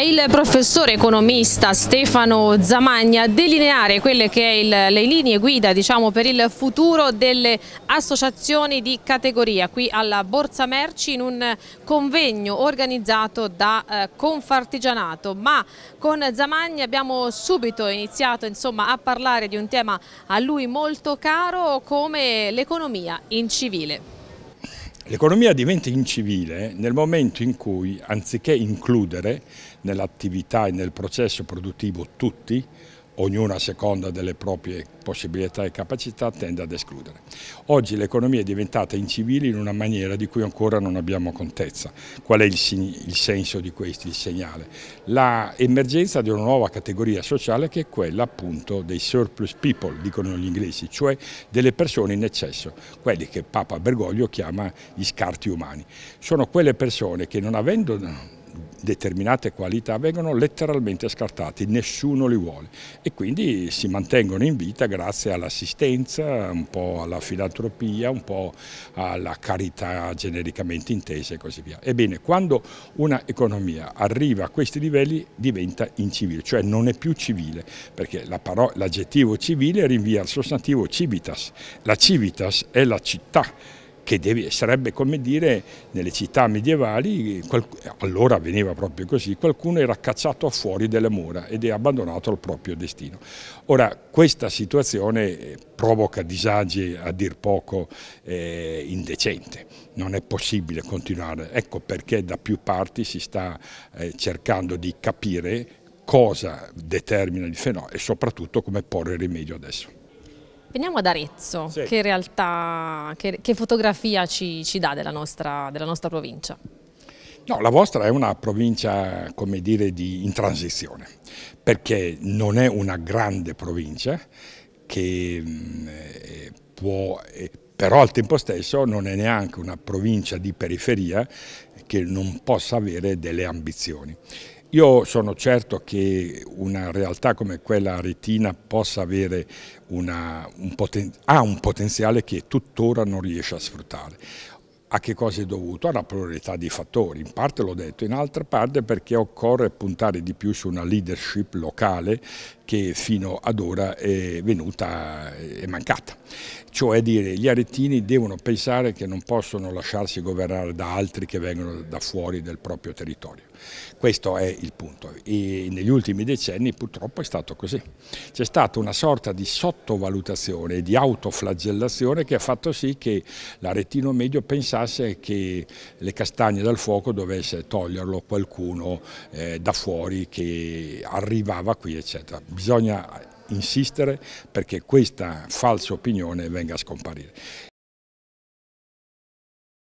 è il professore economista Stefano Zamagna a delineare quelle che è il, le linee guida diciamo, per il futuro delle associazioni di categoria qui alla Borsa Merci in un convegno organizzato da eh, Confartigianato ma con Zamagna abbiamo subito iniziato insomma, a parlare di un tema a lui molto caro come l'economia in civile. L'economia diventa incivile nel momento in cui, anziché includere nell'attività e nel processo produttivo tutti, ognuna a seconda delle proprie possibilità e capacità tende ad escludere. Oggi l'economia è diventata incivile in una maniera di cui ancora non abbiamo contezza. Qual è il, il senso di questo, il segnale? L'emergenza di una nuova categoria sociale che è quella appunto dei surplus people, dicono gli inglesi, cioè delle persone in eccesso, quelli che Papa Bergoglio chiama gli scarti umani. Sono quelle persone che non avendo determinate qualità vengono letteralmente scartati, nessuno li vuole e quindi si mantengono in vita grazie all'assistenza, un po' alla filantropia, un po' alla carità genericamente intesa e così via. Ebbene, quando una economia arriva a questi livelli diventa incivile, cioè non è più civile, perché l'aggettivo la civile rinvia al sostantivo civitas, la civitas è la città che deve, sarebbe come dire nelle città medievali, qual, allora avveniva proprio così, qualcuno era cacciato fuori delle mura ed è abbandonato al proprio destino. Ora questa situazione eh, provoca disagi a dir poco eh, indecente, non è possibile continuare, ecco perché da più parti si sta eh, cercando di capire cosa determina il fenomeno e soprattutto come porre rimedio adesso. Veniamo ad Arezzo, sì. che realtà, che, che fotografia ci, ci dà della nostra, della nostra provincia? No, la vostra è una provincia, come dire, di, in transizione, perché non è una grande provincia che eh, può, eh, però al tempo stesso non è neanche una provincia di periferia che non possa avere delle ambizioni. Io sono certo che una realtà come quella retina possa avere una, un, poten un potenziale che tuttora non riesce a sfruttare a che cosa è dovuto? Alla una pluralità di fattori, in parte l'ho detto, in altra parte perché occorre puntare di più su una leadership locale che fino ad ora è venuta, e mancata. Cioè dire, gli aretini devono pensare che non possono lasciarsi governare da altri che vengono da fuori del proprio territorio. Questo è il punto. E negli ultimi decenni purtroppo è stato così. C'è stata una sorta di sottovalutazione di autoflagellazione che ha fatto sì che l'aretino medio pensasse che le castagne dal fuoco dovesse toglierlo qualcuno eh, da fuori che arrivava qui, eccetera bisogna insistere perché questa falsa opinione venga a scomparire.